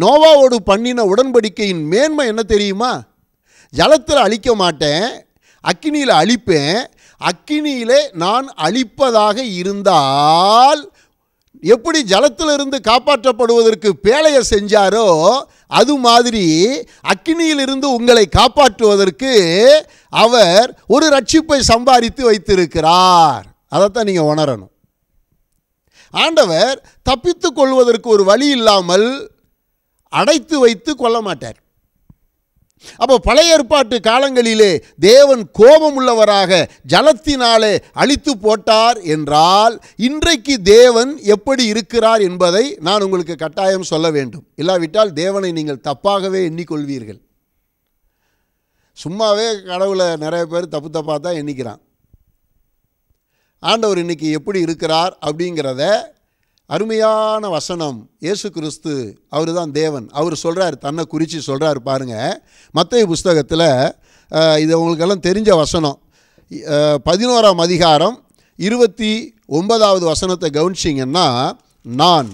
நோவாவோடு பண்ணின உடன்படிக்கையின் மேன்மை என்ன தெரியுமா ஜலத்தில் அழிக்க மாட்டேன் அக்கினியில் அழிப்பேன் அக்கினியிலே நான் அழிப்பதாக இருந்தால் எப்படி ஜலத்திலிருந்து காப்பாற்றப்படுவதற்கு பேழையை செஞ்சாரோ அது மாதிரி அக்கினியிலிருந்து உங்களை காப்பாற்றுவதற்கு அவர் ஒரு ரட்சிப்பை சம்பாதித்து வைத்திருக்கிறார் அதைத்தான் நீங்கள் உணரணும் ஆண்டவர் தப்பித்து கொள்வதற்கு ஒரு வழி இல்லாமல் அடைத்து வைத்து கொள்ள மாட்டார் அப்போ பழைய ஏற்பாட்டு காலங்களிலே தேவன் கோபம் உள்ளவராக ஜலத்தினாலே அழித்து போட்டார் என்றால் இன்றைக்கு தேவன் எப்படி இருக்கிறார் என்பதை நான் உங்களுக்கு கட்டாயம் சொல்ல வேண்டும் இல்லாவிட்டால் தேவனை நீங்கள் தப்பாகவே எண்ணிக்கொள்வீர்கள் சும்மாவே கடவுளை நிறைய பேர் தப்பு தப்பாக தான் எண்ணிக்கிறான் ஆண்டவர் இன்னைக்கு எப்படி இருக்கிறார் அப்படிங்கிறத அருமையான வசனம் இயேசு கிறிஸ்து அவர் தான் தேவன் அவர் சொல்கிறார் தன்னை குறித்து சொல்கிறார் பாருங்கள் மற்ற புஸ்தகத்தில் இது உங்களுக்கெல்லாம் தெரிஞ்ச வசனம் பதினோராம் அதிகாரம் இருபத்தி ஒன்பதாவது வசனத்தை கவனிச்சிங்கன்னா நான்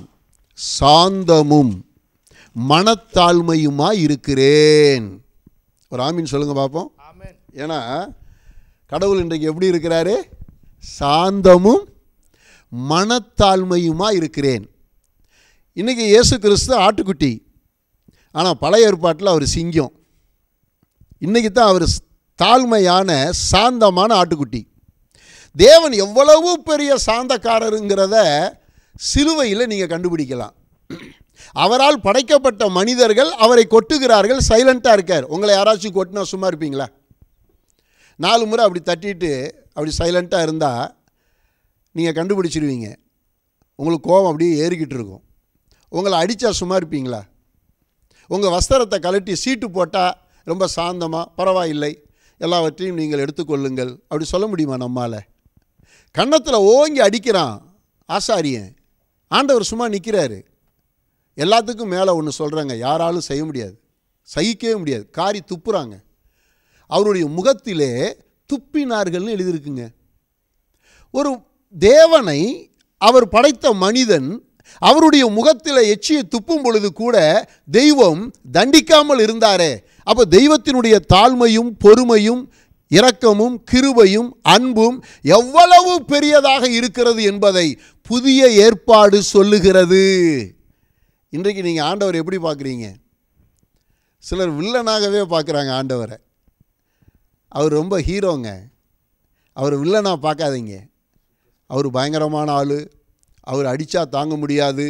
சாந்தமும் மனத்தாழ்மையுமாக இருக்கிறேன் ஒரு ஆமீன் சொல்லுங்கள் பார்ப்போம் ஏன்னா கடவுள் இன்றைக்கு எப்படி இருக்கிறாரு சாந்தமும் மனத்தாழ்மையுமாக இருக்கிறேன் இன்றைக்கி இயேசு கிறிஸ்து ஆட்டுக்குட்டி ஆனால் பழைய ஏற்பாட்டில் அவர் சிங்கம் இன்றைக்கி தான் அவர் தாழ்மையான சாந்தமான ஆட்டுக்குட்டி தேவன் எவ்வளவு பெரிய சாந்தக்காரருங்கிறத சிலுவையில் நீங்கள் கண்டுபிடிக்கலாம் அவரால் படைக்கப்பட்ட மனிதர்கள் அவரை கொட்டுகிறார்கள் சைலண்ட்டாக இருக்கார் உங்களை யாராச்சும் கொட்டினா சும்மா இருப்பீங்களா நாலு முறை அப்படி தட்டிட்டு அப்படி சைலண்ட்டாக இருந்தால் நீங்கள் கண்டுபிடிச்சிடுவீங்க உங்களுக்கு கோபம் அப்படியே ஏறிக்கிட்டு இருக்கும் உங்களை அடித்தா சும்மா இருப்பீங்களா உங்கள் வஸ்திரத்தை கழட்டி சீட்டு போட்டால் ரொம்ப சாந்தமாக பரவாயில்லை எல்லாவற்றையும் நீங்கள் எடுத்துக்கொள்ளுங்கள் அப்படி சொல்ல முடியுமா நம்மால் கன்னத்தில் ஓங்கி அடிக்கிறான் ஆசாரியன் ஆண்டவர் சும்மா நிற்கிறாரு எல்லாத்துக்கும் மேலே ஒன்று சொல்கிறாங்க யாராலும் செய்ய முடியாது சகிக்கவே முடியாது காரி துப்புறாங்க அவருடைய முகத்திலே துப்பினார்கள்னு எழுதியிருக்குங்க ஒரு தேவனை அவர் படைத்த மனிதன் அவருடைய முகத்தில் எச்சியை துப்பும் பொழுது கூட தெய்வம் தண்டிக்காமல் இருந்தாரே அப்போ தெய்வத்தினுடைய தாழ்மையும் பொறுமையும் இரக்கமும் கிருபையும் அன்பும் எவ்வளவு பெரியதாக இருக்கிறது என்பதை புதிய ஏற்பாடு சொல்லுகிறது இன்றைக்கு நீங்கள் ஆண்டவர் எப்படி பார்க்குறீங்க சிலர் வில்லனாகவே பார்க்குறாங்க ஆண்டவரை அவர் ரொம்ப ஹீரோங்க அவர் வில்லனாக பார்க்காதீங்க அவர் பயங்கரமான ஆள் அவர் அடித்தா தாங்க முடியாது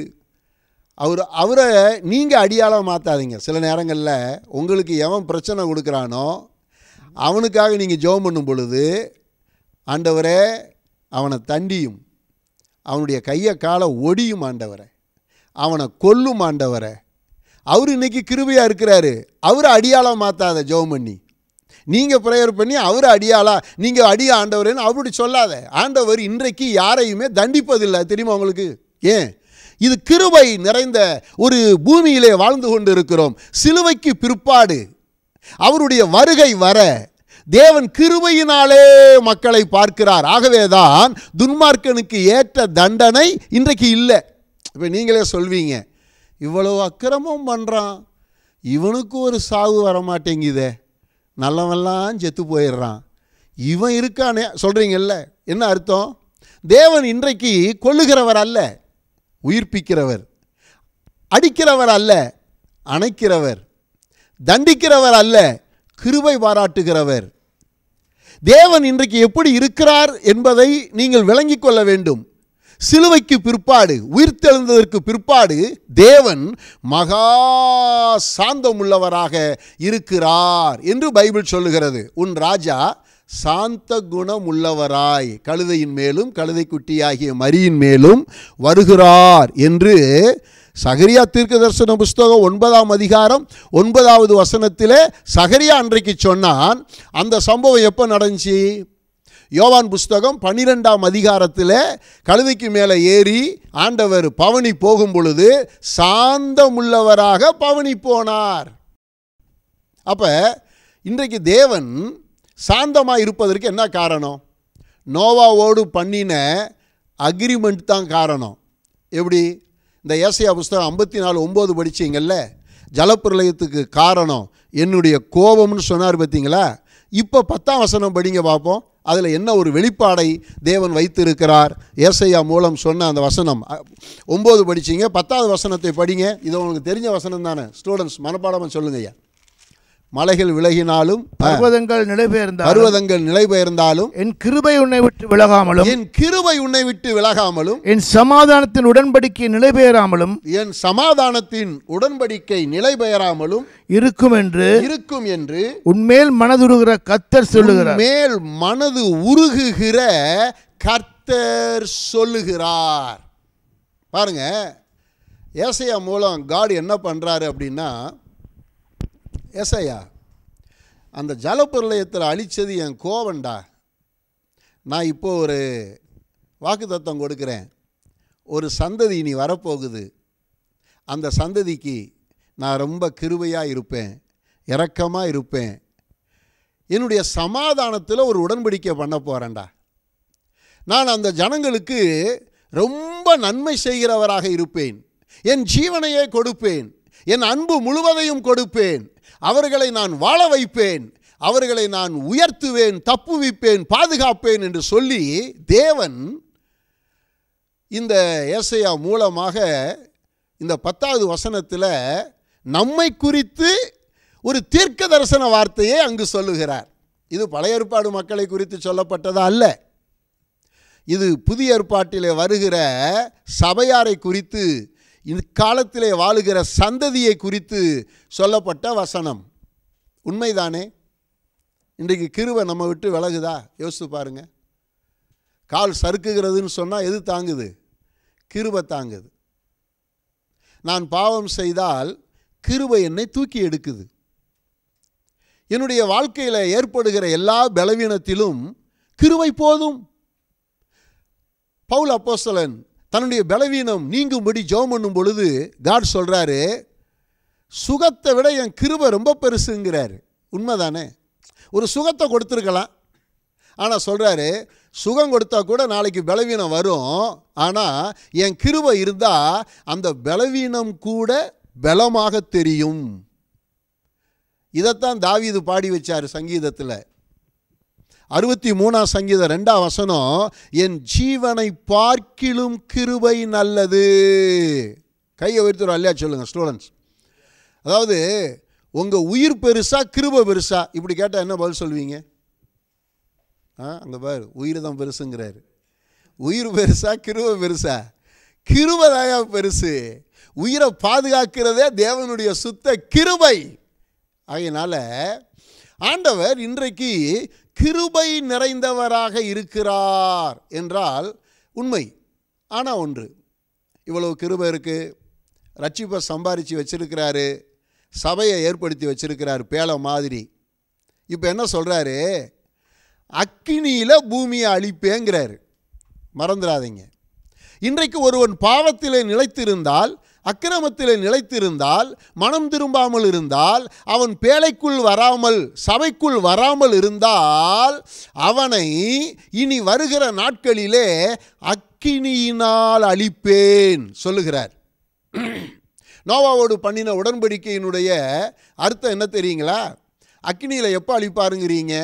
அவர் அவரை நீங்கள் அடியால் மாற்றாதீங்க சில நேரங்களில் உங்களுக்கு எவன் பிரச்சனை கொடுக்குறானோ அவனுக்காக நீங்கள் ஜோம் பண்ணும் பொழுது ஆண்டவரே அவனை தண்டியும் அவனுடைய கையை காலை ஒடியும் ஆண்டவரை அவனை கொல்லும் ஆண்டவரை அவர் இன்றைக்கி கிருபையாக இருக்கிறாரு அவர் அடியாளம் மாற்றாத ஜோம் பண்ணி நீங்கள் ப்ரேயர் பண்ணி அவர் அடியாளா நீங்கள் அடியா ஆண்டவர்னு அப்படி சொல்லாத ஆண்டவர் இன்றைக்கு யாரையுமே தண்டிப்பதில்லை தெரியுமா உங்களுக்கு ஏன் இது கிருபை நிறைந்த ஒரு பூமியிலே வாழ்ந்து கொண்டு இருக்கிறோம் சிலுவைக்கு பிற்பாடு அவருடைய வருகை வர தேவன் கிருபையினாலே மக்களை பார்க்கிறார் ஆகவேதான் துன்மார்க்கனுக்கு ஏற்ற தண்டனை இன்றைக்கு இல்லை இப்போ நீங்களே சொல்வீங்க இவ்வளோ அக்கிரமம் பண்ணுறான் இவனுக்கு ஒரு சாவு வரமாட்டேங்குதே நல்லவெல்லாம் செத்து போயிடுறான் இவன் இருக்கானே சொல்கிறீங்கல்ல என்ன அர்த்தம் தேவன் இன்றைக்கு கொள்ளுகிறவர் அல்ல உயிர்ப்பிக்கிறவர் அடிக்கிறவர் அல்ல அணைக்கிறவர் தண்டிக்கிறவர் அல்ல கிருபை பாராட்டுகிறவர் தேவன் இன்றைக்கு எப்படி இருக்கிறார் என்பதை நீங்கள் விளங்கிக் கொள்ள வேண்டும் சிலுவைக்கு பிற்பாடு உயிர்த்தெழுந்ததற்கு பிற்பாடு தேவன் மகா சாந்தம் உள்ளவராக இருக்கிறார் என்று பைபிள் சொல்லுகிறது உன் ராஜா சாந்த குணம் உள்ளவராய் கழுதையின் மேலும் கழுதை குட்டியாகிய மரியின் மேலும் வருகிறார் என்று சகரியா தீர்க்க தரிசன புஸ்தகம் ஒன்பதாம் அதிகாரம் ஒன்பதாவது வசனத்தில் சகரியா அன்றைக்கு சொன்னான் அந்த சம்பவம் எப்போ நடந்துச்சு யோவான் புஸ்தகம் பன்னிரெண்டாம் அதிகாரத்தில் கழுதைக்கு மேலே ஏறி ஆண்டவர் பவனி போகும் பொழுது சாந்தமுள்ளவராக பவனி போனார் அப்போ இன்றைக்கு தேவன் சாந்தமாக இருப்பதற்கு என்ன காரணம் நோவாவோடு பண்ணின அக்ரிமெண்ட் தான் காரணம் எப்படி இந்த ஏசையா புஸ்தகம் ஐம்பத்தி நாலு ஒம்பது படித்தீங்கல்ல ஜலப்பிரளயத்துக்கு காரணம் என்னுடைய கோபம்னு சொன்னார் பார்த்தீங்களா இப்போ பத்தாம் வசனம் படிங்க பார்ப்போம் அதில் என்ன ஒரு வெளிப்பாடை தேவன் வைத்திருக்கிறார் ஏசையா மூலம் சொன்ன அந்த வசனம் ஒம்பது படிச்சிங்க பத்தாவது வசனத்தை படிங்க இது உங்களுக்கு தெரிஞ்ச வசனம் தானே ஸ்டூடெண்ட்ஸ் மனப்பாடமாக சொல்லுங்கய்யா ஐயா மலைகள் விலகினாலும் பர்வதங்கள் பருவதங்கள் நிலை நிலைபெயர்ந்தாலும் என் கிருபை உன்னை விட்டு விலகாமலும் என் கிருபை உன்னை விட்டு விலகாமலும் என் சமாதானத்தின் உடன்படிக்கை பெயராமலும் என் சமாதானத்தின் உடன்படிக்கை நிலைபெயராமலும் இருக்கும் என்று இருக்கும் என்று உன்மேல் மனதுருகிற கத்தர் சொல்லுகிறார் மேல் மனது உருகுகிற கர்த்தர் சொல்லுகிறார் பாருங்க ஏசையா மூலம் காடு என்ன பண்ணுறாரு அப்படின்னா ஏசையா அந்த ஜல அழித்தது என் கோவண்டா நான் இப்போது ஒரு வாக்கு தத்துவம் கொடுக்குறேன் ஒரு சந்ததி இனி வரப்போகுது அந்த சந்ததிக்கு நான் ரொம்ப கிருவையாக இருப்பேன் இரக்கமாக இருப்பேன் என்னுடைய சமாதானத்தில் ஒரு உடன்படிக்கை பண்ண போகிறேன்டா நான் அந்த ஜனங்களுக்கு ரொம்ப நன்மை செய்கிறவராக இருப்பேன் என் ஜீவனையே கொடுப்பேன் என் அன்பு முழுவதையும் கொடுப்பேன் அவர்களை நான் வாழ வைப்பேன் அவர்களை நான் உயர்த்துவேன் தப்புவிப்பேன் பாதுகாப்பேன் என்று சொல்லி தேவன் இந்த ஏசையா மூலமாக இந்த பத்தாவது வசனத்தில் நம்மை குறித்து ஒரு தீர்க்க தரிசன வார்த்தையை அங்கு சொல்லுகிறார் இது பழைய ஏற்பாடு மக்களை குறித்து சொல்லப்பட்டதா அல்ல இது புதிய ஏற்பாட்டிலே வருகிற சபையாரை குறித்து இக்காலத்திலே வாழுகிற சந்ததியை குறித்து சொல்லப்பட்ட வசனம் உண்மைதானே இன்றைக்கு கிருவை நம்ம விட்டு விலகுதா யோசித்து பாருங்கள் கால் சறுக்குகிறதுன்னு சொன்னால் எது தாங்குது கிருபை தாங்குது நான் பாவம் செய்தால் கிருபை என்னை தூக்கி எடுக்குது என்னுடைய வாழ்க்கையில் ஏற்படுகிற எல்லா பலவீனத்திலும் கிருவை போதும் பவுல் அப்போசலன் தன்னுடைய பலவீனம் நீங்கும்படி ஜோம் பண்ணும் பொழுது காட் சொல்கிறாரு சுகத்தை விட என் கிருபை ரொம்ப பெருசுங்கிறாரு உண்மைதானே ஒரு சுகத்தை கொடுத்துருக்கலாம் ஆனால் சொல்கிறாரு சுகம் கொடுத்தா கூட நாளைக்கு பலவீனம் வரும் ஆனால் என் கிருவை இருந்தால் அந்த பலவீனம் கூட பலமாக தெரியும் இதைத்தான் தாவிது பாடி வச்சார் சங்கீதத்தில் அறுபத்தி மூணாம் சங்கீத ரெண்டாம் வசனம் என் ஜீவனை பார்க்கிலும் கிருபை நல்லது கையை உயர்த்துறோம் இல்லையா சொல்லுங்கள் ஸ்டூடெண்ட்ஸ் அதாவது உங்கள் உயிர் பெருசா கிருபை பெருசா இப்படி கேட்டால் என்ன பதில் சொல்வீங்க ஆ அங்கே பாரு உயிர் தான் பெருசுங்கிறாரு உயிர் பெருசா கிருபை பெருசா கிருபதாயா பெருசு உயிரை பாதுகாக்கிறதே தேவனுடைய சுத்த கிருபை ஆகையினால ஆண்டவர் இன்றைக்கு கிருபை நிறைந்தவராக இருக்கிறார் என்றால் உண்மை ஆனால் ஒன்று இவ்வளவு கிருபை இருக்குது ரட்சிப்பை சம்பாரித்து வச்சுருக்கிறாரு சபையை ஏற்படுத்தி வச்சுருக்கிறார் பேல மாதிரி இப்போ என்ன சொல்கிறாரு அக்கினியில் பூமியை அழிப்பேங்கிறாரு மறந்துடாதீங்க இன்றைக்கு ஒருவன் பாவத்திலே நிலைத்திருந்தால் அக்கிரமத்தில் நிலைத்திருந்தால் மனம் திரும்பாமல் இருந்தால் அவன் பேழைக்குள் வராமல் சபைக்குள் வராமல் இருந்தால் அவனை இனி வருகிற நாட்களிலே அக்கினியினால் அழிப்பேன் சொல்லுகிறார் நோவாவோடு பண்ணின உடன்படிக்கையினுடைய அர்த்தம் என்ன தெரியுங்களா அக்கினியில் எப்போ அழிப்பாருங்கிறீங்க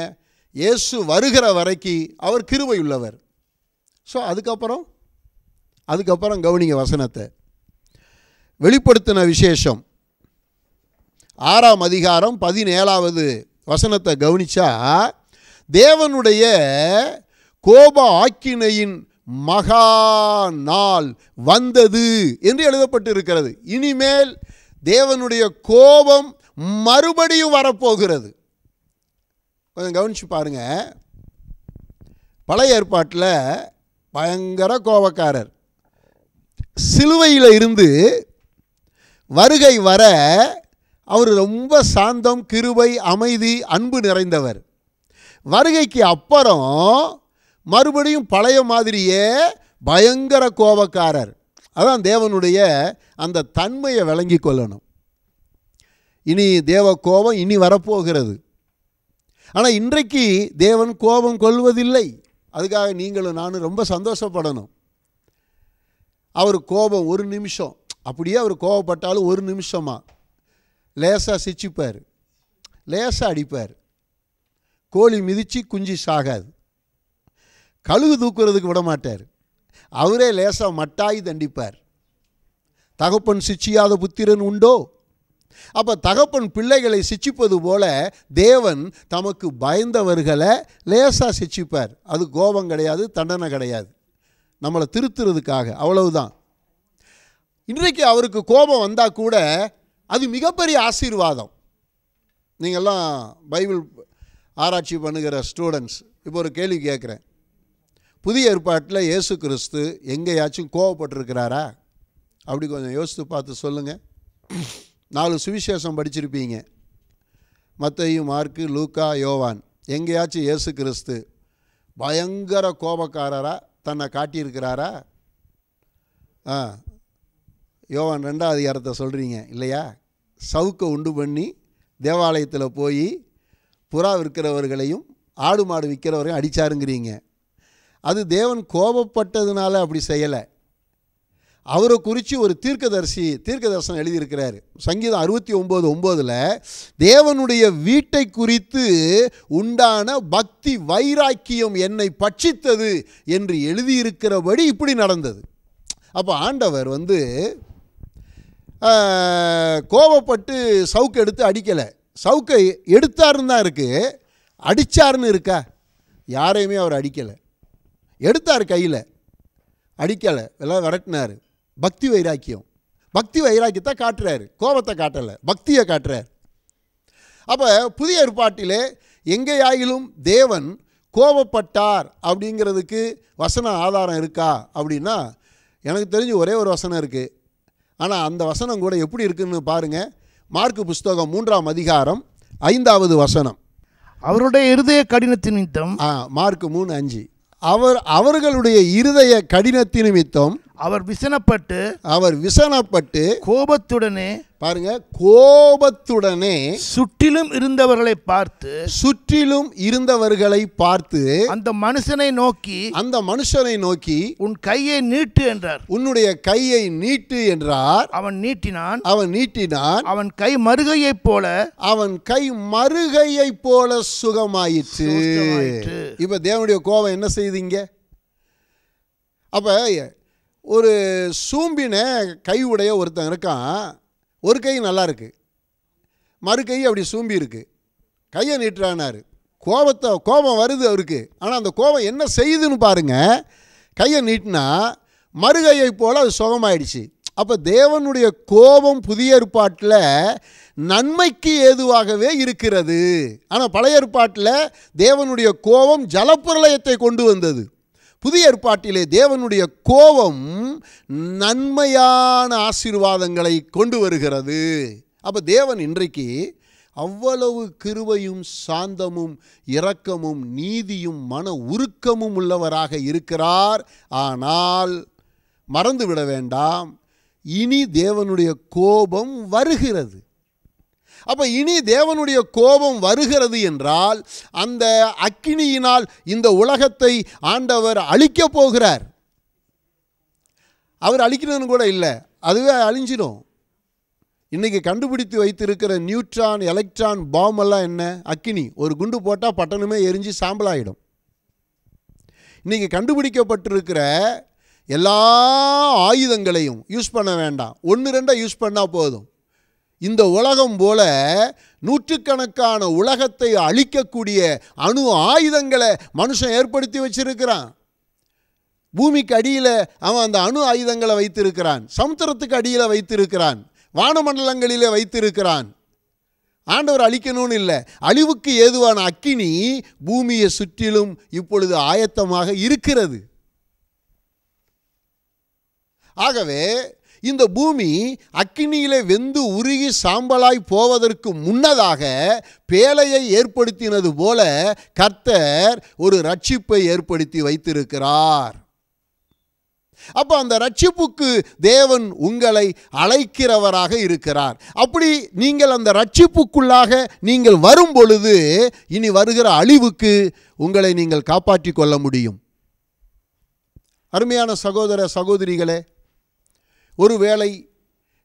இயேசு வருகிற வரைக்கு அவர் கிருவை உள்ளவர் ஸோ அதுக்கப்புறம் அதுக்கப்புறம் கவனிங்க வசனத்தை வெளிப்படுத்தின விசேஷம் ஆறாம் அதிகாரம் பதினேழாவது வசனத்தை கவனிச்சா தேவனுடைய கோப ஆக்கினையின் மகா நாள் வந்தது என்று எழுதப்பட்டிருக்கிறது இனிமேல் தேவனுடைய கோபம் மறுபடியும் வரப்போகிறது கொஞ்சம் கவனிச்சு பாருங்க பழைய ஏற்பாட்டில் பயங்கர கோபக்காரர் சிலுவையில் இருந்து வருகை வர அவர் ரொம்ப சாந்தம் கிருபை அமைதி அன்பு நிறைந்தவர் வருகைக்கு அப்புறம் மறுபடியும் பழைய மாதிரியே பயங்கர கோபக்காரர் அதான் தேவனுடைய அந்த தன்மையை விளங்கி கொள்ளணும் இனி தேவ கோபம் இனி வரப்போகிறது ஆனால் இன்றைக்கு தேவன் கோபம் கொள்வதில்லை அதுக்காக நீங்களும் நானும் ரொம்ப சந்தோஷப்படணும் அவர் கோபம் ஒரு நிமிஷம் அப்படியே அவர் கோவப்பட்டாலும் ஒரு நிமிஷமாக லேசாக சிச்சிப்பார் லேசாக அடிப்பார் கோழி மிதித்து குஞ்சு சாகாது கழுகு தூக்குறதுக்கு விட மாட்டார் அவரே லேசாக மட்டாயி தண்டிப்பார் தகப்பன் சிச்சியாத புத்திரன் உண்டோ அப்போ தகப்பன் பிள்ளைகளை சிச்சிப்பது போல தேவன் தமக்கு பயந்தவர்களை லேசாக சிச்சிப்பார் அது கோபம் கிடையாது தண்டனை கிடையாது நம்மளை திருத்துறதுக்காக அவ்வளவுதான் இன்றைக்கு அவருக்கு கோபம் வந்தால் கூட அது மிகப்பெரிய ஆசீர்வாதம் நீங்கள்லாம் பைபிள் ஆராய்ச்சி பண்ணுகிற ஸ்டூடெண்ட்ஸ் இப்போ ஒரு கேள்வி கேட்குறேன் புதிய ஏற்பாட்டில் இயேசு கிறிஸ்து எங்கேயாச்சும் கோவப்பட்டிருக்கிறாரா அப்படி கொஞ்சம் யோசித்து பார்த்து சொல்லுங்கள் நாலு சுவிசேஷம் படிச்சிருப்பீங்க மத்தையும் மார்க்கு லூக்கா யோவான் எங்கேயாச்சும் இயேசு கிறிஸ்து பயங்கர கோபக்காரராக தன்னை காட்டியிருக்கிறாரா ஆ யோவான் ரெண்டாவது அதிகாரத்தை சொல்கிறீங்க இல்லையா சவுக்கை உண்டு பண்ணி தேவாலயத்தில் போய் புறா விற்கிறவர்களையும் ஆடு மாடு விற்கிறவரையும் அடித்தாருங்கிறீங்க அது தேவன் கோபப்பட்டதுனால அப்படி செய்யலை அவரை குறித்து ஒரு தீர்க்கதரிசி தீர்க்கதர்சனம் எழுதியிருக்கிறார் சங்கீதம் அறுபத்தி ஒம்பது ஒம்போதில் தேவனுடைய வீட்டை குறித்து உண்டான பக்தி வைராக்கியம் என்னை பட்சித்தது என்று எழுதியிருக்கிறபடி இப்படி நடந்தது அப்போ ஆண்டவர் வந்து கோபப்பட்டு சவுக்கு எடுத்து அடிக்கலை சவுக்கை எடுத்தாருன்னு தான் இருக்குது அடித்தாருன்னு இருக்கா யாரையுமே அவர் அடிக்கலை எடுத்தார் கையில் அடிக்கலை எல்லாம் விரட்டினார் பக்தி வைராக்கியம் பக்தி வைராக்கியத்தை காட்டுறாரு கோபத்தை காட்டலை பக்தியை காட்டுறார் அப்போ புதிய ஏற்பாட்டிலே எங்கேயாயிலும் தேவன் கோபப்பட்டார் அப்படிங்கிறதுக்கு வசன ஆதாரம் இருக்கா அப்படின்னா எனக்கு தெரிஞ்சு ஒரே ஒரு வசனம் இருக்குது ஆனால் அந்த வசனம் கூட எப்படி இருக்குன்னு பாருங்கள் மார்க்கு புஸ்தகம் மூன்றாம் அதிகாரம் ஐந்தாவது வசனம் அவருடைய இருதய கடினத்தின் நிமித்தம் மார்க்கு மார்க் மூணு அஞ்சு அவர் அவர்களுடைய இருதய கடினத்தின் நிமித்தம் அவர் விசனப்பட்டு அவர் விசனப்பட்டு கோபத்துடனே பாருங்க கோபத்துடனே சுற்றிலும் இருந்தவர்களை பார்த்து சுற்றிலும் இருந்தவர்களை பார்த்து அந்த மனுஷனை நோக்கி அந்த மனுஷனை நோக்கி உன் கையை நீட்டு என்றார் உன்னுடைய கையை நீட்டு என்றார் அவன் நீட்டினான் அவன் நீட்டினான் அவன் கை மறுகையை போல அவன் கை மறுகையை போல சுகமாயிற்று இப்ப தேவனுடைய கோபம் என்ன செய்தீங்க அப்ப ஒரு சூம்பின கை உடைய ஒருத்தன் இருக்கான் ஒரு கை நல்லா இருக்குது மறு கை அப்படி சூம்பி இருக்குது கையை நீட்டுறானாரு கோபத்தை கோபம் வருது அவருக்கு ஆனால் அந்த கோபம் என்ன செய்யுதுன்னு பாருங்கள் கையை நீட்டினா மறுகையை போல் அது சுகமாயிடுச்சு அப்போ தேவனுடைய கோபம் புதிய ஏற்பாட்டில் நன்மைக்கு ஏதுவாகவே இருக்கிறது ஆனால் பழைய ஏற்பாட்டில் தேவனுடைய கோபம் ஜலப்பிரளயத்தை கொண்டு வந்தது புதிய ஏற்பாட்டிலே தேவனுடைய கோபம் நன்மையான ஆசீர்வாதங்களை கொண்டு வருகிறது அப்போ தேவன் இன்றைக்கு அவ்வளவு கிருவையும் சாந்தமும் இரக்கமும் நீதியும் மன உருக்கமும் உள்ளவராக இருக்கிறார் ஆனால் மறந்துவிட வேண்டாம் இனி தேவனுடைய கோபம் வருகிறது அப்போ இனி தேவனுடைய கோபம் வருகிறது என்றால் அந்த அக்கினியினால் இந்த உலகத்தை ஆண்டவர் அழிக்கப் போகிறார் அவர் அழிக்கணும்னு கூட இல்லை அதுவே அழிஞ்சிடும் இன்றைக்கி கண்டுபிடித்து வைத்திருக்கிற நியூட்ரான் எலக்ட்ரான் பாம் எல்லாம் என்ன அக்கினி ஒரு குண்டு போட்டால் பட்டணமே எரிஞ்சு சாம்பலாகிடும் இன்றைக்கி கண்டுபிடிக்கப்பட்டிருக்கிற எல்லா ஆயுதங்களையும் யூஸ் பண்ண வேண்டாம் ஒன்று ரெண்டாக யூஸ் பண்ணால் போதும் இந்த உலகம் போல நூற்றுக்கணக்கான உலகத்தை அழிக்கக்கூடிய அணு ஆயுதங்களை மனுஷன் ஏற்படுத்தி வச்சிருக்கிறான் பூமிக்கு அடியில் அவன் அந்த அணு ஆயுதங்களை வைத்திருக்கிறான் சமுத்திரத்துக்கு அடியில் வைத்திருக்கிறான் வானமண்டலங்களில் வைத்திருக்கிறான் ஆண்டவர் அழிக்கணும்னு இல்லை அழிவுக்கு ஏதுவான அக்கினி பூமியை சுற்றிலும் இப்பொழுது ஆயத்தமாக இருக்கிறது ஆகவே இந்த பூமி அக்கினியிலே வெந்து உருகி சாம்பலாய் போவதற்கு முன்னதாக பேலையை ஏற்படுத்தினது போல கர்த்தர் ஒரு ரட்சிப்பை ஏற்படுத்தி வைத்திருக்கிறார் அப்ப அந்த ரட்சிப்புக்கு தேவன் உங்களை அழைக்கிறவராக இருக்கிறார் அப்படி நீங்கள் அந்த ரட்சிப்புக்குள்ளாக நீங்கள் வரும் பொழுது இனி வருகிற அழிவுக்கு உங்களை நீங்கள் காப்பாற்றி கொள்ள முடியும் அருமையான சகோதர சகோதரிகளே ஒருவேளை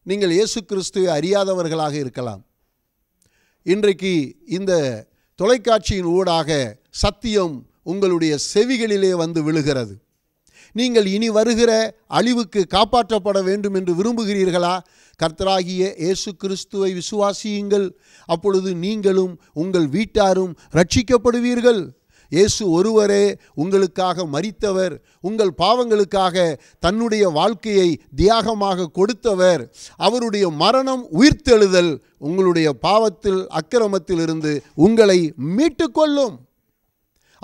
நீங்கள் இயேசு கிறிஸ்துவை அறியாதவர்களாக இருக்கலாம் இன்றைக்கு இந்த தொலைக்காட்சியின் ஊடாக சத்தியம் உங்களுடைய செவிகளிலே வந்து விழுகிறது நீங்கள் இனி வருகிற அழிவுக்கு காப்பாற்றப்பட வேண்டும் என்று விரும்புகிறீர்களா கர்த்தராகிய இயேசு கிறிஸ்துவை விசுவாசியுங்கள் அப்பொழுது நீங்களும் உங்கள் வீட்டாரும் ரட்சிக்கப்படுவீர்கள் இயேசு ஒருவரே உங்களுக்காக மறித்தவர் உங்கள் பாவங்களுக்காக தன்னுடைய வாழ்க்கையை தியாகமாக கொடுத்தவர் அவருடைய மரணம் உயிர்த்தெழுதல் உங்களுடைய பாவத்தில் அக்கிரமத்தில் இருந்து உங்களை மீட்டுக்கொள்ளும்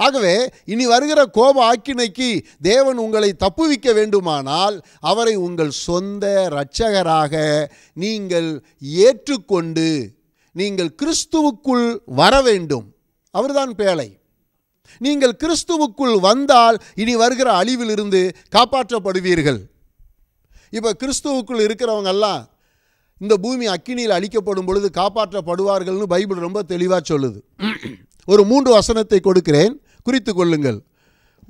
ஆகவே இனி வருகிற கோப ஆக்கினைக்கு தேவன் உங்களை தப்புவிக்க வேண்டுமானால் அவரை உங்கள் சொந்த இரட்சகராக நீங்கள் ஏற்றுக்கொண்டு நீங்கள் கிறிஸ்துவுக்குள் வர வேண்டும் அவர்தான் பேழை நீங்கள் கிறிஸ்துவுக்குள் வந்தால் இனி வருகிற அழிவிலிருந்து காப்பாற்றப்படுவீர்கள் இப்போ கிறிஸ்துவுக்குள் இருக்கிறவங்கெல்லாம் இந்த பூமி அக்கினியில் அழிக்கப்படும் பொழுது காப்பாற்றப்படுவார்கள்னு பைபிள் ரொம்ப தெளிவாக சொல்லுது ஒரு மூன்று வசனத்தை கொடுக்கிறேன் குறித்து கொள்ளுங்கள்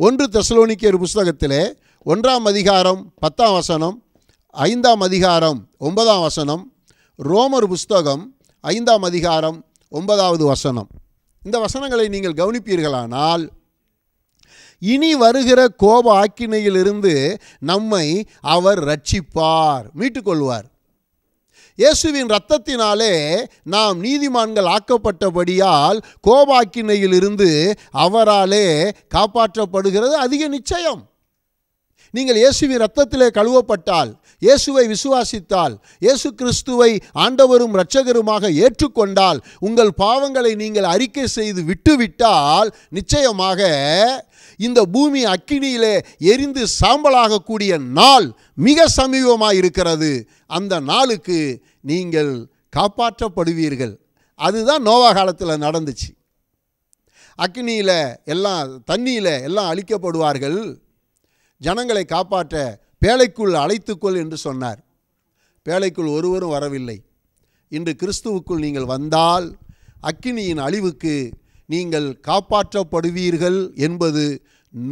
ஒன்று தெசலோனிக்கியர் புஸ்தகத்திலே ஒன்றாம் அதிகாரம் பத்தாம் வசனம் ஐந்தாம் அதிகாரம் ஒன்பதாம் வசனம் ரோமர் புஸ்தகம் ஐந்தாம் அதிகாரம் ஒன்பதாவது வசனம் இந்த வசனங்களை நீங்கள் கவனிப்பீர்களானால் இனி வருகிற கோப ஆக்கினையிலிருந்து நம்மை அவர் ரட்சிப்பார் மீட்டுக்கொள்வார் இயேசுவின் இரத்தத்தினாலே நாம் நீதிமான்கள் ஆக்கப்பட்டபடியால் கோபாக்கினையிலிருந்து அவராலே காப்பாற்றப்படுகிறது அதிக நிச்சயம் நீங்கள் இயேசுவின் ரத்தத்திலே கழுவப்பட்டால் இயேசுவை விசுவாசித்தால் இயேசு கிறிஸ்துவை ஆண்டவரும் இரட்சகருமாக ஏற்றுக்கொண்டால் உங்கள் பாவங்களை நீங்கள் அறிக்கை செய்து விட்டுவிட்டால் நிச்சயமாக இந்த பூமி அக்கினியிலே எரிந்து சாம்பலாகக்கூடிய நாள் மிக சமீபமாக இருக்கிறது அந்த நாளுக்கு நீங்கள் காப்பாற்றப்படுவீர்கள் அதுதான் நோவா காலத்தில் நடந்துச்சு அக்னியில் எல்லாம் தண்ணியில் எல்லாம் அழிக்கப்படுவார்கள் ஜனங்களை காப்பாற்ற பேழைக்குள் அழைத்துக்கொள் என்று சொன்னார் பேழைக்குள் ஒருவரும் வரவில்லை இன்று கிறிஸ்துவுக்குள் நீங்கள் வந்தால் அக்கினியின் அழிவுக்கு நீங்கள் காப்பாற்றப்படுவீர்கள் என்பது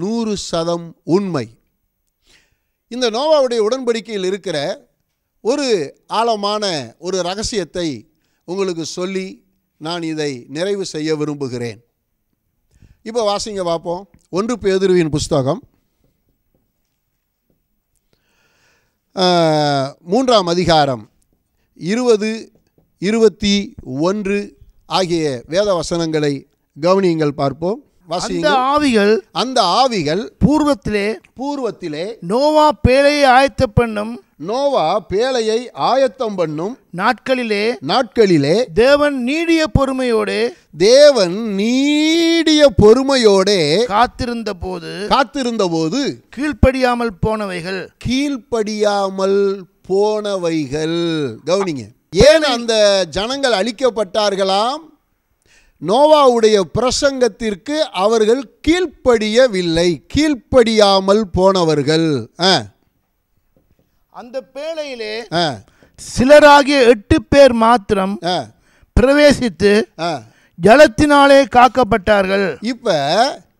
நூறு சதம் உண்மை இந்த நோவாவுடைய உடன்படிக்கையில் இருக்கிற ஒரு ஆழமான ஒரு ரகசியத்தை உங்களுக்கு சொல்லி நான் இதை நிறைவு செய்ய விரும்புகிறேன் இப்போ வாசிங்க பார்ப்போம் ஒன்று பேதுருவின் புஸ்தகம் மூன்றாம் அதிகாரம் இருபது இருபத்தி ஒன்று ஆகிய வேத வசனங்களை கவனியங்கள் பார்ப்போம் அந்த ஆவிகள் அந்த ஆவிகள் பூர்வத்திலே பூர்வத்திலே நோவா பேழையை ஆயத்த பண்ணும் நோவா பேழையை ஆயத்தம் பண்ணும் நாட்களிலே நாட்களிலே தேவன் நீடிய பொறுமையோடு தேவன் நீடிய பொறுமையோடே காத்திருந்த போது காத்திருந்த போது கீழ்ப்படியாமல் போனவைகள் கீழ்ப்படியாமல் போனவைகள் கவனிங்க ஏன் அந்த ஜனங்கள் அழிக்கப்பட்டார்களாம் நோவாவுடைய பிரசங்கத்திற்கு அவர்கள் கீழ்ப்படியவில்லை கீழ்ப்படியாமல் போனவர்கள் அந்த பேழையிலே சிலராகிய எட்டு பேர் மாத்திரம் பிரவேசித்து ஜலத்தினாலே காக்கப்பட்டார்கள் இப்ப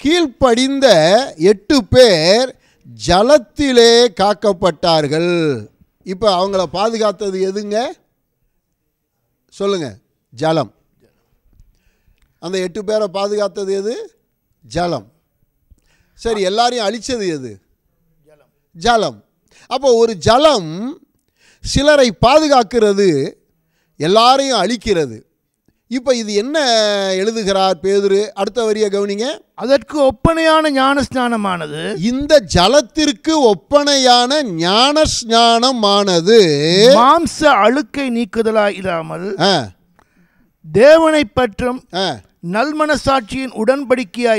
கீழ்ப்படிந்த எட்டு பேர் ஜலத்திலே காக்கப்பட்டார்கள் இப்போ அவங்கள பாதுகாத்தது எதுங்க சொல்லுங்க ஜலம் அந்த எட்டு பேரை பாதுகாத்தது எது ஜலம் சரி எல்லாரையும் அழித்தது எது ஜலம் அப்போ ஒரு ஜலம் சிலரை பாதுகாக்கிறது எல்லாரையும் அழிக்கிறது இப்போ இது என்ன எழுதுகிறார் பேதுரு அடுத்த வரியை கவனிங்க அதற்கு ஒப்பனையான ஞான ஸ்நானமானது இந்த ஜலத்திற்கு ஒப்பனையான ஞான ஸ்நானமானது மாம்ச அழுக்கை நீக்குதலாக இல்லாமல் தேவனை பற்றும் நல்மனசாட்சியின்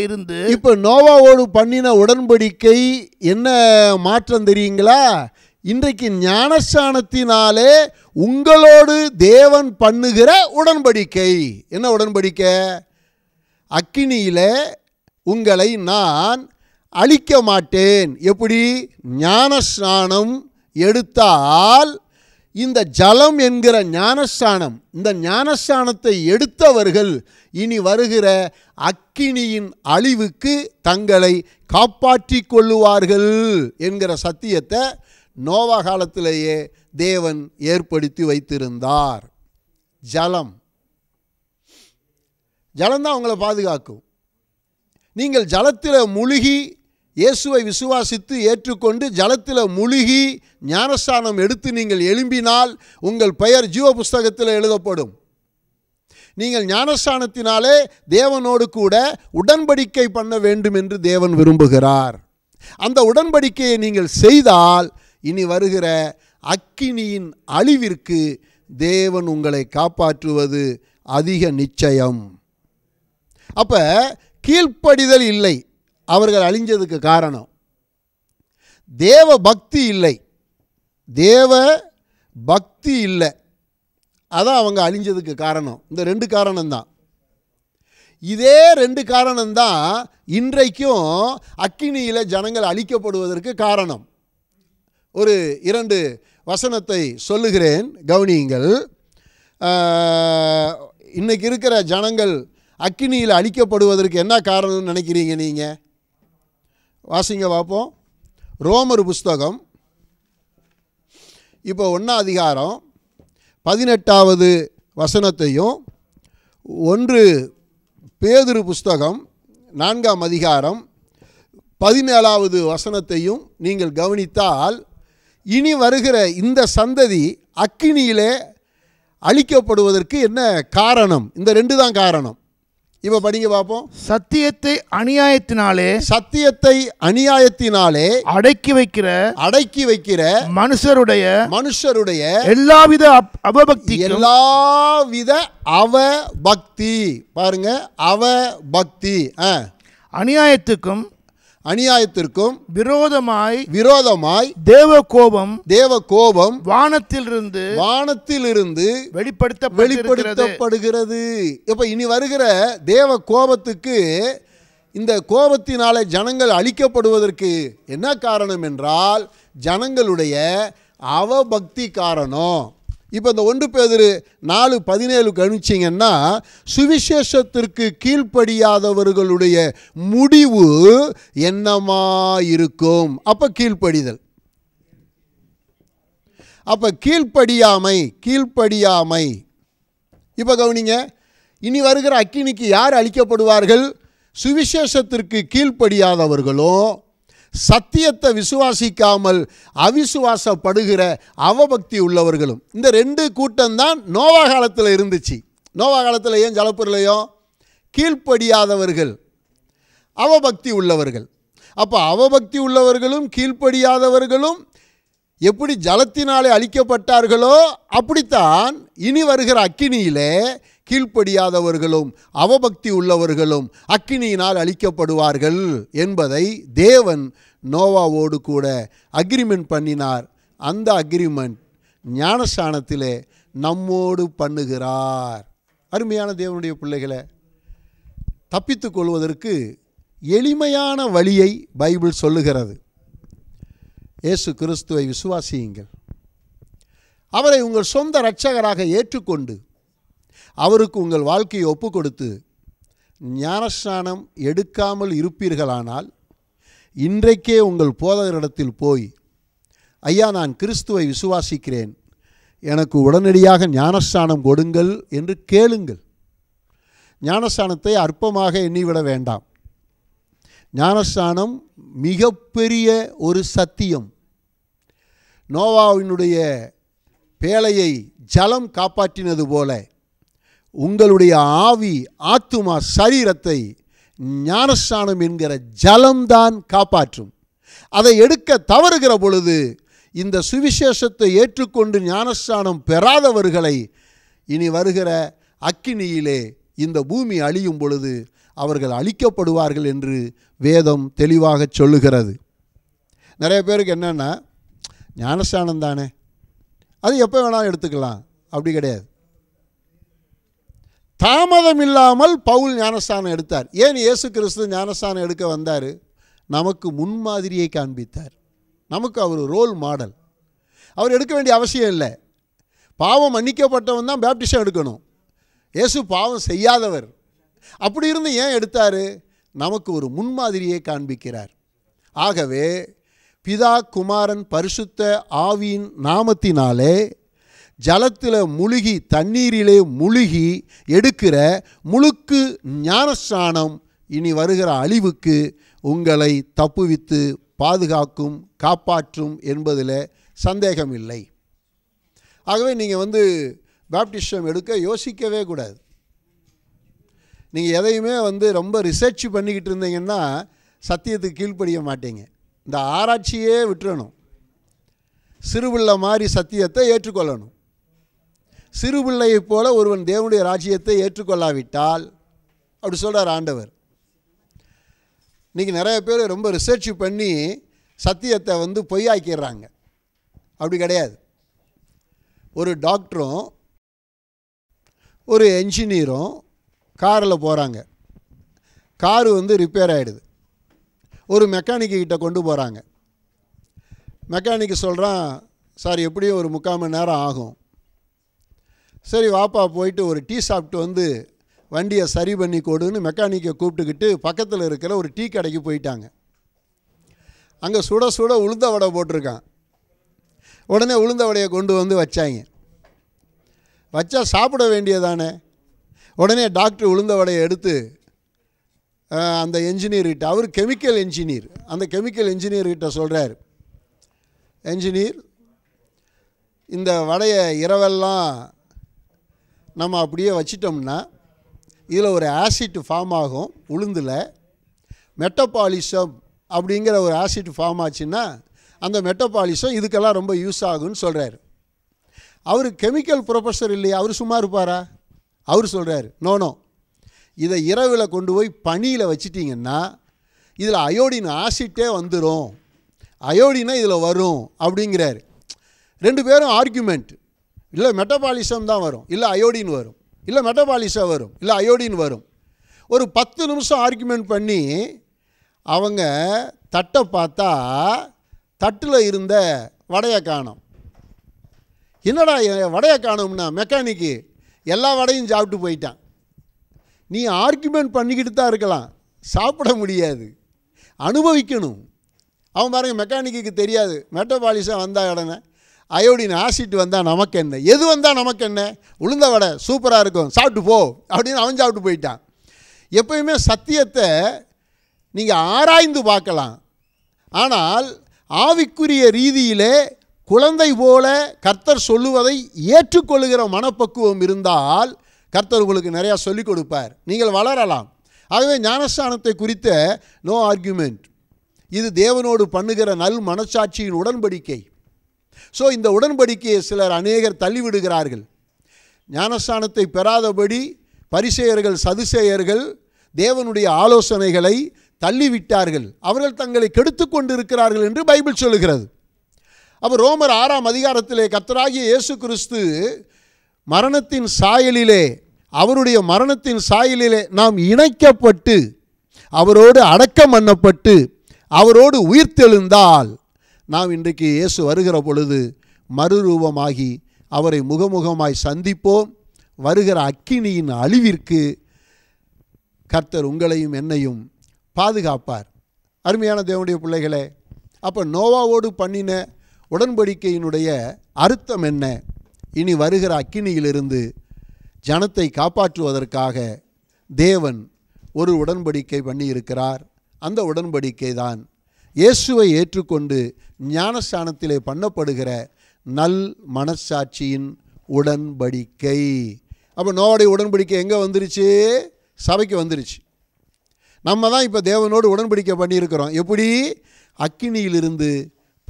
இருந்து இப்போ நோவாவோடு பண்ணின உடன்படிக்கை என்ன மாற்றம் தெரியுங்களா இன்றைக்கு ஞானஸ்தானத்தினாலே உங்களோடு தேவன் பண்ணுகிற உடன்படிக்கை என்ன உடன்படிக்கை அக்கினியில் உங்களை நான் அழிக்க மாட்டேன் எப்படி ஞானஸ்நானம் எடுத்தால் இந்த ஜலம் என்கிற ஞானஸ்தானம் இந்த ஞானஸ்தானத்தை எடுத்தவர்கள் இனி வருகிற அக்கினியின் அழிவுக்கு தங்களை காப்பாற்றி கொள்ளுவார்கள் என்கிற சத்தியத்தை நோவா காலத்திலேயே தேவன் ஏற்படுத்தி வைத்திருந்தார் ஜலம் ஜலம்தான் அவங்களை பாதுகாக்கும் நீங்கள் ஜலத்தில் முழுகி இயேசுவை விசுவாசித்து ஏற்றுக்கொண்டு ஜலத்தில் முழுகி ஞானஸ்தானம் எடுத்து நீங்கள் எழும்பினால் உங்கள் பெயர் ஜீவ புஸ்தகத்தில் எழுதப்படும் நீங்கள் ஞானஸ்தானத்தினாலே தேவனோடு கூட உடன்படிக்கை பண்ண வேண்டும் என்று தேவன் விரும்புகிறார் அந்த உடன்படிக்கையை நீங்கள் செய்தால் இனி வருகிற அக்கினியின் அழிவிற்கு தேவன் உங்களை காப்பாற்றுவது அதிக நிச்சயம் அப்போ கீழ்ப்படிதல் இல்லை அவர்கள் அழிஞ்சதுக்கு காரணம் தேவ பக்தி இல்லை தேவ பக்தி இல்லை அதான் அவங்க அழிஞ்சதுக்கு காரணம் இந்த ரெண்டு காரணம்தான் இதே ரெண்டு காரணம்தான் இன்றைக்கும் அக்கினியில் ஜனங்கள் அழிக்கப்படுவதற்கு காரணம் ஒரு இரண்டு வசனத்தை சொல்லுகிறேன் கவனியுங்கள் இன்றைக்கி இருக்கிற ஜனங்கள் அக்கினியில் அழிக்கப்படுவதற்கு என்ன காரணம்னு நினைக்கிறீங்க நீங்கள் வாசிங்க பார்ப்போம் ரோமர் புஸ்தகம் இப்போ ஒன்றா அதிகாரம் பதினெட்டாவது வசனத்தையும் ஒன்று பேதுரு புஸ்தகம் நான்காம் அதிகாரம் பதினேழாவது வசனத்தையும் நீங்கள் கவனித்தால் இனி வருகிற இந்த சந்ததி அக்கினியிலே அழிக்கப்படுவதற்கு என்ன காரணம் இந்த ரெண்டு தான் காரணம் இப்போ படிங்க பார்ப்போம் சத்தியத்தை அநியாயத்தினாலே சத்தியத்தை அநியாயத்தினாலே அடக்கி வைக்கிற அடக்கி வைக்கிற மனுஷருடைய மனுஷருடைய எல்லாவித அவபக்தி எல்லாவித அவபக்தி பாருங்க அவபக்தி அநியாயத்துக்கும் அநியாயத்திற்கும் விரோதமாய் விரோதமாய் தேவ கோபம் தேவ கோபம் வானத்திலிருந்து வானத்திலிருந்து வெளிப்படுத்த வெளிப்படுத்தப்படுகிறது இப்ப இனி வருகிற தேவ கோபத்துக்கு இந்த கோபத்தினாலே ஜனங்கள் அழிக்கப்படுவதற்கு என்ன காரணம் என்றால் ஜனங்களுடைய அவபக்தி காரணம் இப்போ இந்த ஒன்று பேர் நாலு பதினேழு கணிச்சிங்கன்னா சுவிசேஷத்திற்கு கீழ்ப்படியாதவர்களுடைய முடிவு என்னமா இருக்கும் அப்போ கீழ்ப்படிதல் அப்போ கீழ்ப்படியாமை கீழ்ப்படியாமை இப்போ கவனிங்க இனி வருகிற அக்கினிக்கு யார் அளிக்கப்படுவார்கள் சுவிசேஷத்திற்கு கீழ்ப்படியாதவர்களும் சத்தியத்தை விசுவாசிக்காமல் அவிசுவாசப்படுகிற அவபக்தி உள்ளவர்களும் இந்த ரெண்டு கூட்டம்தான் நோவா காலத்தில் இருந்துச்சு நோவா காலத்தில் ஏன் ஜலப்பூர்லையும் கீழ்ப்படியாதவர்கள் அவபக்தி உள்ளவர்கள் அப்போ அவபக்தி உள்ளவர்களும் கீழ்ப்படியாதவர்களும் எப்படி ஜலத்தினாலே அழிக்கப்பட்டார்களோ அப்படித்தான் இனி வருகிற அக்கினியிலே கீழ்ப்படியாதவர்களும் அவபக்தி உள்ளவர்களும் அக்கினியினால் அழிக்கப்படுவார்கள் என்பதை தேவன் நோவாவோடு கூட அக்ரிமெண்ட் பண்ணினார் அந்த அக்ரிமெண்ட் ஞானஸ்தானத்திலே நம்மோடு பண்ணுகிறார் அருமையான தேவனுடைய பிள்ளைகளை தப்பித்து கொள்வதற்கு எளிமையான வழியை பைபிள் சொல்லுகிறது இயேசு கிறிஸ்துவை விசுவாசியுங்கள் அவரை உங்கள் சொந்த இரட்சகராக ஏற்றுக்கொண்டு அவருக்கு உங்கள் வாழ்க்கையை ஒப்பு கொடுத்து ஞானஸ்நானம் எடுக்காமல் இருப்பீர்களானால் இன்றைக்கே உங்கள் போதகரிடத்தில் போய் ஐயா நான் கிறிஸ்துவை விசுவாசிக்கிறேன் எனக்கு உடனடியாக ஞானஸ்தானம் கொடுங்கள் என்று கேளுங்கள் ஞானஸ்தானத்தை அற்பமாக எண்ணிவிட வேண்டாம் ஞானஸ்தானம் மிகப்பெரிய ஒரு சத்தியம் நோவாவினுடைய பேழையை ஜலம் காப்பாற்றினது போல உங்களுடைய ஆவி ஆத்துமா சரீரத்தை ஞானஸ்தானம் என்கிற ஜலம்தான் காப்பாற்றும் அதை எடுக்க தவறுகிற பொழுது இந்த சுவிசேஷத்தை ஏற்றுக்கொண்டு ஞானஸ்தானம் பெறாதவர்களை இனி வருகிற அக்கினியிலே இந்த பூமி அழியும் பொழுது அவர்கள் அழிக்கப்படுவார்கள் என்று வேதம் தெளிவாக சொல்லுகிறது நிறைய பேருக்கு என்னென்னா ஞானஸ்தானம் தானே அது எப்போ வேணாலும் எடுத்துக்கலாம் அப்படி கிடையாது தாமதம் இல்லாமல் பவுல் ஞானஸ்தானம் எடுத்தார் ஏன் இயேசு கிறிஸ்து ஞானஸ்தானம் எடுக்க வந்தார் நமக்கு முன்மாதிரியை காண்பித்தார் நமக்கு அவர் ரோல் மாடல் அவர் எடுக்க வேண்டிய அவசியம் இல்லை பாவம் மன்னிக்கப்பட்டவன் தான் பேப்டிஷம் எடுக்கணும் இயேசு பாவம் செய்யாதவர் அப்படி இருந்து ஏன் எடுத்தார் நமக்கு ஒரு முன்மாதிரியை காண்பிக்கிறார் ஆகவே பிதா குமாரன் பரிசுத்த ஆவியின் நாமத்தினாலே ஜலத்தில் முழுகி தண்ணீரிலே முழுகி எடுக்கிற முழுக்கு ஞானஸ்நானம் இனி வருகிற அழிவுக்கு உங்களை தப்புவித்து பாதுகாக்கும் காப்பாற்றும் என்பதில் சந்தேகம் இல்லை ஆகவே நீங்கள் வந்து பேப்டிசம் எடுக்க யோசிக்கவே கூடாது நீங்கள் எதையுமே வந்து ரொம்ப ரிசர்ச் பண்ணிக்கிட்டு இருந்தீங்கன்னா சத்தியத்துக்கு கீழ்ப்படிய மாட்டீங்க இந்த ஆராய்ச்சியே விட்டுறணும் சிறுவுள்ள மாதிரி சத்தியத்தை ஏற்றுக்கொள்ளணும் சிறு பிள்ளையைப் போல ஒருவன் தேவனுடைய ராஜ்யத்தை ஏற்றுக்கொள்ளாவிட்டால் அப்படி சொல்கிறார் ஆண்டவர் இன்றைக்கி நிறைய பேர் ரொம்ப ரிசர்ச் பண்ணி சத்தியத்தை வந்து பொய்யாக்கிடுறாங்க அப்படி கிடையாது ஒரு டாக்டரும் ஒரு என்ஜினியரும் காரில் போகிறாங்க காரு வந்து ரிப்பேர் ஆகிடுது ஒரு மெக்கானிக்கிட்ட கொண்டு போகிறாங்க மெக்கானிக்கு சொல்கிறான் சார் எப்படியும் ஒரு முக்கால் மணி நேரம் ஆகும் சரி வாப்பா போயிட்டு ஒரு டீ சாப்பிட்டு வந்து வண்டியை சரி பண்ணி கொடுன்னு மெக்கானிக்கை கூப்பிட்டுக்கிட்டு பக்கத்தில் இருக்கிற ஒரு டீ கடைக்கு போயிட்டாங்க அங்கே சுட சுட உளுந்த வடை போட்டிருக்கான் உடனே உளுந்த வடையை கொண்டு வந்து வச்சாங்க வச்சா சாப்பிட வேண்டியதானே உடனே டாக்டர் உளுந்த வடையை எடுத்து அந்த என்ஜினியர்கிட்ட அவர் கெமிக்கல் என்ஜினியர் அந்த கெமிக்கல் என்ஜினியர்கிட்ட சொல்கிறார் என்ஜினியர் இந்த வடையை இரவெல்லாம் நம்ம அப்படியே வச்சிட்டோம்னா இதில் ஒரு ஆசிட் ஃபார்ம் ஆகும் உளுந்தில் மெட்டபாலிசம் அப்படிங்கிற ஒரு ஆசிட் ஃபார்ம் ஆச்சுன்னா அந்த மெட்டபாலிசம் இதுக்கெல்லாம் ரொம்ப யூஸ் ஆகும்னு சொல்கிறார் அவர் கெமிக்கல் ப்ரொஃபஸர் இல்லையா அவர் சும்மா இருப்பாரா அவர் சொல்கிறார் நோனோ இதை இரவில் கொண்டு போய் பனியில் வச்சிட்டிங்கன்னா இதில் அயோடின் ஆசிட்டே வந்துடும் அயோடினா இதில் வரும் அப்படிங்கிறார் ரெண்டு பேரும் ஆர்குமெண்ட் இல்லை மெட்டபாலிசம் தான் வரும் இல்லை அயோடின் வரும் இல்லை மெட்டபாலிசம் வரும் இல்லை அயோடின் வரும் ஒரு பத்து நிமிஷம் ஆர்குமெண்ட் பண்ணி அவங்க தட்டை பார்த்தா தட்டில் இருந்த வடையை காணும் என்னடா வடையை காணும்னா மெக்கானிக்கு எல்லா வடையும் சாப்பிட்டு போயிட்டான் நீ ஆர்குமெண்ட் பண்ணிக்கிட்டு தான் இருக்கலாம் சாப்பிட முடியாது அனுபவிக்கணும் அவன் பாருங்கள் மெக்கானிக்கு தெரியாது மெட்டபாலிசம் வந்தால் இடனே அயோடின் ஆசிட் வந்தால் நமக்கு என்ன எது வந்தால் நமக்கு என்ன உளுந்த வடை சூப்பராக இருக்கும் சாப்பிட்டு போ அப்படின்னு அவன் சாப்பிட்டு போயிட்டான் எப்பயுமே சத்தியத்தை நீங்கள் ஆராய்ந்து பார்க்கலாம் ஆனால் ஆவிக்குரிய ரீதியிலே குழந்தை போல கர்த்தர் சொல்லுவதை ஏற்றுக்கொள்கிற மனப்பக்குவம் இருந்தால் கர்த்தர் உங்களுக்கு நிறையா சொல்லிக் கொடுப்பார் நீங்கள் வளரலாம் ஆகவே ஞானஸ்தானத்தை குறித்த நோ ஆர்கியூமெண்ட் இது தேவனோடு பண்ணுகிற நல் மனச்சாட்சியின் உடன்படிக்கை ஸோ இந்த உடன்படிக்கையை சிலர் அநேகர் தள்ளிவிடுகிறார்கள் ஞானஸ்தானத்தை பெறாதபடி பரிசெயர்கள் சதுசெயர்கள் தேவனுடைய ஆலோசனைகளை தள்ளிவிட்டார்கள் அவர்கள் தங்களை கெடுத்து கொண்டு இருக்கிறார்கள் என்று பைபிள் சொல்லுகிறது அப்போ ரோமர் ஆறாம் அதிகாரத்திலே கத்தராகிய இயேசு கிறிஸ்து மரணத்தின் சாயலிலே அவருடைய மரணத்தின் சாயலிலே நாம் இணைக்கப்பட்டு அவரோடு அடக்கம் பண்ணப்பட்டு அவரோடு உயிர்த்தெழுந்தால் நாம் இன்றைக்கு இயேசு வருகிற பொழுது மறுரூபமாகி அவரை முகமுகமாய் சந்திப்போம் வருகிற அக்கினியின் அழிவிற்கு கர்த்தர் உங்களையும் என்னையும் பாதுகாப்பார் அருமையான தேவனுடைய பிள்ளைகளே அப்போ நோவாவோடு பண்ணின உடன்படிக்கையினுடைய அர்த்தம் என்ன இனி வருகிற அக்கினியிலிருந்து ஜனத்தை காப்பாற்றுவதற்காக தேவன் ஒரு உடன்படிக்கை பண்ணியிருக்கிறார் அந்த உடன்படிக்கை தான் இயேசுவை ஏற்றுக்கொண்டு ஞானஸ்தானத்திலே பண்ணப்படுகிற நல் மனசாட்சியின் உடன்படிக்கை அப்போ நோவாடைய உடன்படிக்கை எங்கே வந்துருச்சு சபைக்கு வந்துருச்சு நம்ம தான் இப்போ தேவனோடு உடன்படிக்கை பண்ணியிருக்கிறோம் எப்படி அக்கினியிலிருந்து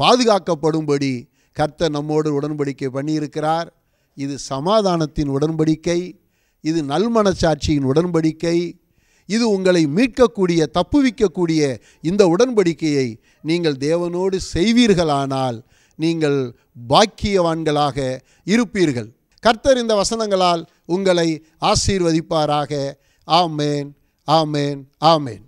பாதுகாக்கப்படும்படி கர்த்த நம்மோடு உடன்படிக்கை பண்ணியிருக்கிறார் இது சமாதானத்தின் உடன்படிக்கை இது நல்மனச்சாட்சியின் உடன்படிக்கை இது உங்களை மீட்கக்கூடிய தப்புவிக்கக்கூடிய இந்த உடன்படிக்கையை நீங்கள் தேவனோடு செய்வீர்களானால் நீங்கள் பாக்கியவான்களாக இருப்பீர்கள் கர்த்தர் இந்த வசனங்களால் உங்களை ஆசீர்வதிப்பாராக ஆமேன் ஆமேன் ஆமேன்